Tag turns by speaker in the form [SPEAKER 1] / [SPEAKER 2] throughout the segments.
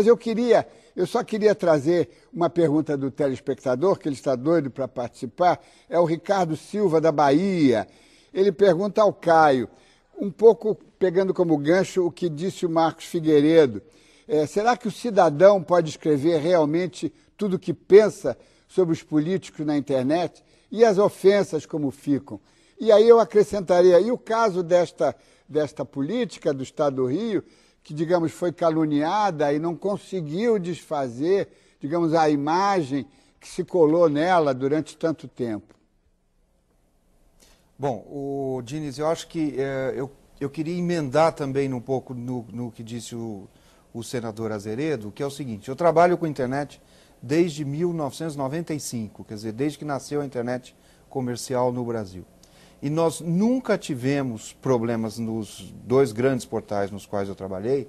[SPEAKER 1] Mas eu queria, eu só queria trazer uma pergunta do telespectador, que ele está doido para participar, é o Ricardo Silva, da Bahia. Ele pergunta ao Caio, um pouco pegando como gancho o que disse o Marcos Figueiredo. É, será que o cidadão pode escrever realmente tudo o que pensa sobre os políticos na internet? E as ofensas como ficam? E aí eu acrescentaria, e o caso desta, desta política do Estado do Rio, que, digamos, foi caluniada e não conseguiu desfazer, digamos, a imagem que se colou nela durante
[SPEAKER 2] tanto tempo? Bom, o Diniz, eu acho que eh, eu, eu queria emendar também um pouco no, no que disse o, o senador Azeredo, que é o seguinte: eu trabalho com internet desde 1995, quer dizer, desde que nasceu a internet comercial no Brasil. E nós nunca tivemos problemas nos dois grandes portais nos quais eu trabalhei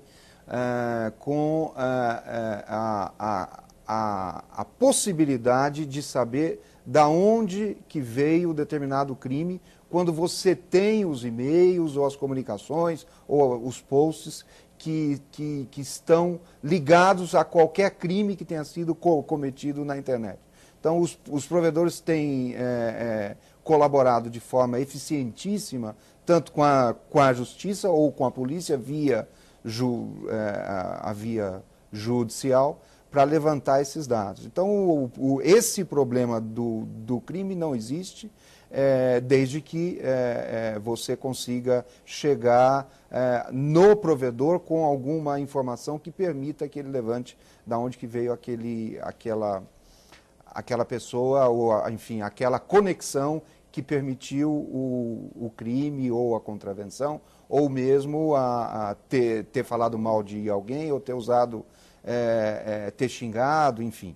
[SPEAKER 2] uh, com uh, a, a, a, a, possibilidade de saber da onde que veio determinado crime quando você tem os e-mails ou as comunicações ou os posts que, que, que estão ligados a qualquer crime que tenha sido cometido na internet. Então, os, os provedores têm é, é, colaborado de forma eficientíssima, tanto com a, com a justiça ou com a polícia via ju, é, a via judicial, para levantar esses dados. Então, o, o, esse problema do, do crime não existe. É, desde que é, é, você consiga chegar é, no provedor com alguma informação que permita que ele levante da onde que veio aquele, aquela, aquela pessoa, ou enfim, aquela conexão que permitiu o, o crime ou a contravenção, ou mesmo a, a ter, ter, falado mal de alguém, ou ter usado, é, é, ter xingado, enfim.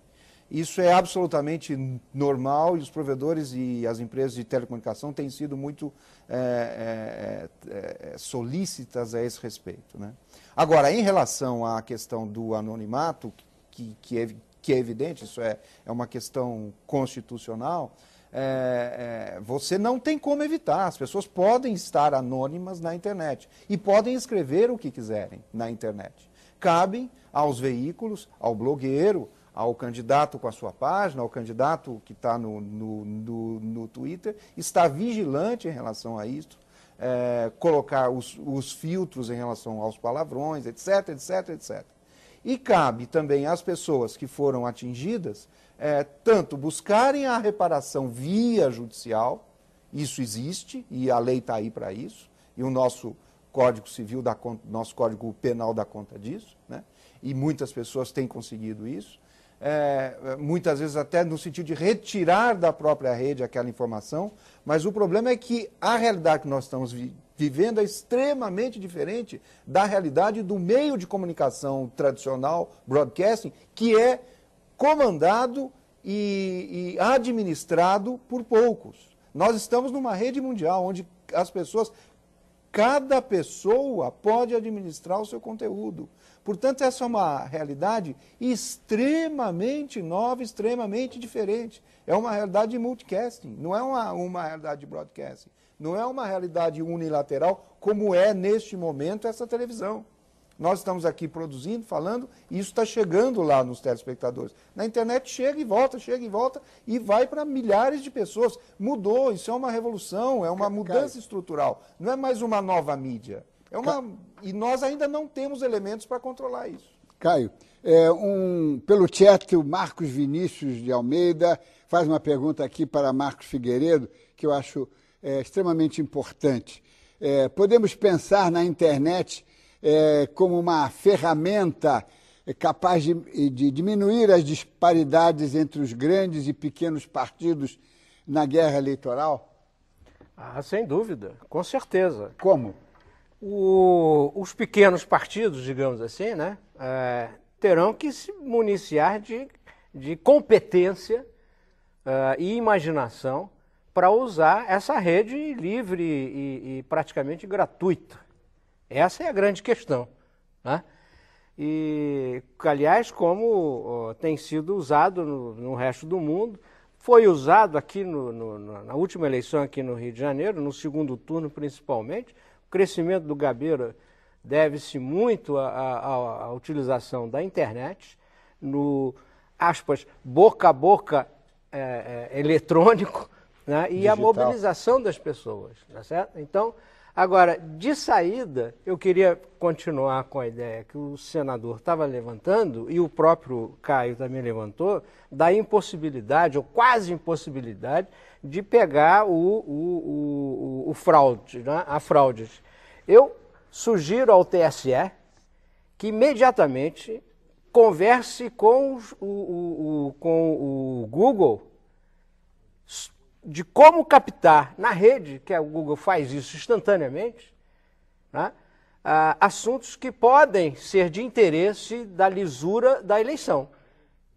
[SPEAKER 2] Isso é absolutamente normal e os provedores e as empresas de telecomunicação têm sido muito é, é, é, é solícitas a esse respeito. Né? Agora, em relação à questão do anonimato, que, que, que é evidente, isso é, é uma questão constitucional, é, é, você não tem como evitar. As pessoas podem estar anônimas na internet e podem escrever o que quiserem na internet. Cabem aos veículos, ao blogueiro, ao candidato com a sua página, ao candidato que está no, no, no, no, Twitter, estar vigilante em relação a isso, é, colocar os, os filtros em relação aos palavrões, etc, etc, etc. E cabe também às pessoas que foram atingidas é, tanto buscarem a reparação via judicial, isso existe e a lei está aí para isso, e o nosso Código Civil, da, nosso Código Penal dá conta disso, né? e muitas pessoas têm conseguido isso, é, é, muitas vezes até no sentido de retirar da própria rede aquela informação, mas o problema é que a realidade que nós estamos vi vivendo é extremamente diferente da realidade do meio de comunicação tradicional, broadcasting, que é comandado e, e administrado por poucos. Nós estamos numa rede mundial onde as pessoas, cada pessoa pode administrar o seu conteúdo. Portanto, essa é uma realidade extremamente nova, extremamente diferente. É uma realidade de multicasting, não é uma, uma realidade de broadcasting. Não é uma realidade unilateral como é neste momento essa televisão. Nós estamos aqui produzindo, falando, e isso está chegando lá nos telespectadores. Na internet chega e volta, chega e volta, e vai para milhares de pessoas. Mudou, isso é uma revolução, é uma mudança estrutural. Não é mais uma nova mídia. É uma, e nós ainda não temos elementos para controlar isso. Caio,
[SPEAKER 1] é um, pelo chat, o Marcos Vinícius de Almeida faz uma pergunta aqui para Marcos Figueiredo, que eu acho é, extremamente importante. É, podemos pensar na internet é, como uma ferramenta é, capaz de, de diminuir as disparidades entre os grandes e pequenos partidos
[SPEAKER 3] na guerra eleitoral? Ah, sem dúvida, com certeza. Como? o, os pequenos partidos, digamos assim, né, é, terão que se municiar de, de competência é, e imaginação para usar essa rede livre e, e, praticamente gratuita. Essa é a grande questão. Né? E, aliás, como ó, tem sido usado no, no, resto do mundo, foi usado aqui no, no, na última eleição aqui no Rio de Janeiro, no segundo turno principalmente, crescimento do Gabeira deve-se muito à utilização da internet, no, aspas, boca a boca é, é, eletrônico, né? e Digital. a mobilização das pessoas. Tá certo? Então, Agora, de saída, eu queria continuar com a ideia que o senador estava levantando, e o próprio Caio também levantou, da impossibilidade, ou quase impossibilidade, de pegar o, o, o, o fraude, né? a fraude. Eu sugiro ao TSE que imediatamente converse com, o, com o Google de como captar na rede, que a é Google faz isso instantaneamente, né, ah, assuntos que podem ser de interesse da lisura da eleição.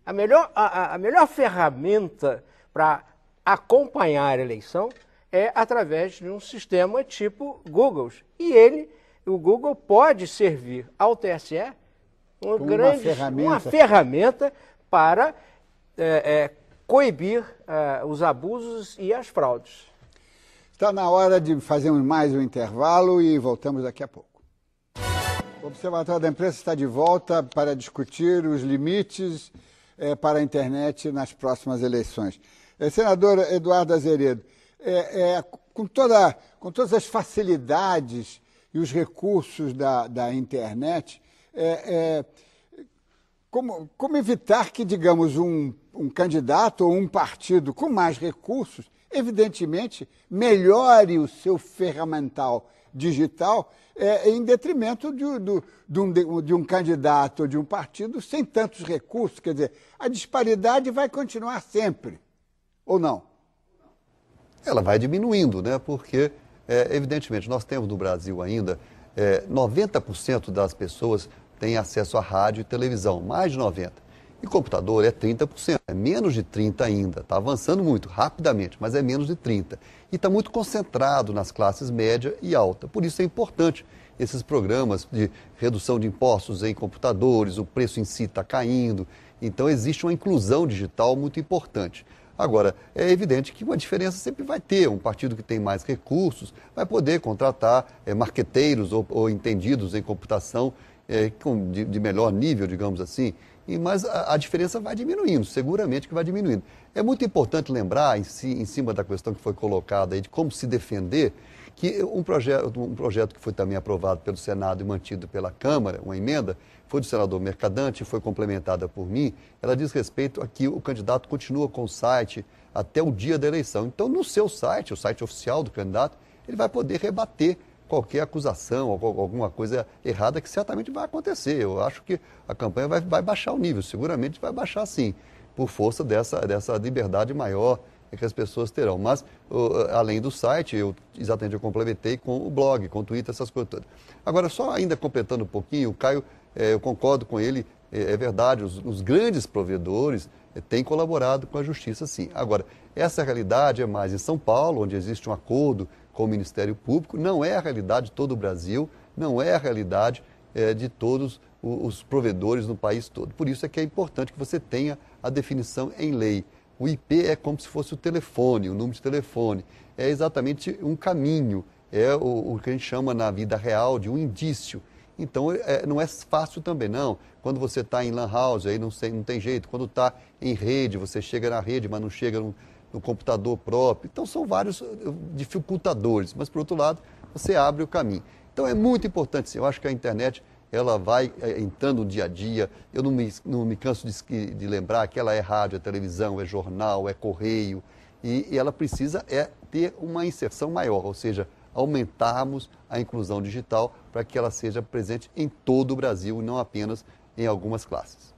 [SPEAKER 3] A melhor, a, a melhor ferramenta para acompanhar a eleição é através de um sistema tipo Google. E ele, o Google, pode servir ao TSE uma, uma ferramenta. Uma ferramenta para é, é, coibir uh, os abusos e as fraudes.
[SPEAKER 1] Está na hora de fazermos mais um intervalo e voltamos daqui a pouco. O Observatório da Imprensa está de volta para discutir os limites eh, para a internet nas próximas eleições. Eh, senador Eduardo Azeredo, eh, eh com, toda, com todas as facilidades e os recursos da, da internet, é, como, como evitar que, digamos, um, um candidato ou um partido com mais recursos, evidentemente, melhore o seu ferramental digital é, em detrimento de, do, de, um, de um candidato ou de um partido sem tantos recursos. Quer dizer, a disparidade vai continuar sempre, ou não?
[SPEAKER 4] Ela vai diminuindo, né? Porque, é, evidentemente, nós temos no Brasil ainda é, 90% das pessoas tem acesso a rádio e televisão, mais de 90%. E computador é 30%, é menos de 30% ainda, está avançando muito, rapidamente, mas é menos de 30%. E está muito concentrado nas classes média e alta. Por isso é importante esses programas de redução de impostos em computadores, o preço em si está caindo. Então existe uma inclusão digital muito importante. Agora, é evidente que uma diferença sempre vai ter. Um partido que tem mais recursos vai poder contratar é, marqueteiros ou, ou entendidos em computação é, com, de, de, melhor nível, digamos assim, e, mas a, a, diferença vai diminuindo, seguramente que vai diminuindo. É muito importante lembrar, em, si, em cima da questão que foi colocada aí, de como se defender, que um projeto, um projeto que foi também aprovado pelo Senado e mantido pela Câmara, uma emenda, foi do senador Mercadante, foi complementada por mim, ela diz respeito a que o candidato continua com o site até o dia da eleição. Então, no seu site, o site oficial do candidato, ele vai poder rebater qualquer acusação ou alguma coisa errada que certamente vai acontecer. Eu acho que a campanha vai, vai baixar o nível, seguramente vai baixar sim, por força dessa, dessa liberdade maior que as pessoas terão. Mas, uh, além do site, eu exatamente eu complementei com o blog, com o Twitter, essas coisas todas. Agora, só ainda completando um pouquinho, o Caio, eh, eu concordo com ele, eh, é, verdade, os, os grandes provedores eh, têm colaborado com a justiça, sim. Agora, essa realidade é mais em São Paulo, onde existe um acordo com o Ministério Público, não é a realidade de todo o Brasil, não é a realidade é, de todos os provedores no país todo. Por isso é que é importante que você tenha a definição em lei. O IP é como se fosse o telefone, o número de telefone. É exatamente um caminho, é o, o que a gente chama na vida real de um indício. Então é, não é fácil também, não. Quando você está em lan house, aí não, sei, não tem jeito. Quando está em rede, você chega na rede, mas não chega no, no computador próprio. Então, são vários eh, dificultadores, mas, por outro lado, você abre o caminho. Então, é muito importante, eu acho que a internet ela vai eh, entrando no dia a dia. Eu não me, não me canso de, de, lembrar que ela é rádio, é televisão, é jornal, é correio. E, e ela precisa é ter uma inserção maior, ou seja, aumentarmos a inclusão digital para que ela seja presente em todo o Brasil e não apenas em algumas classes.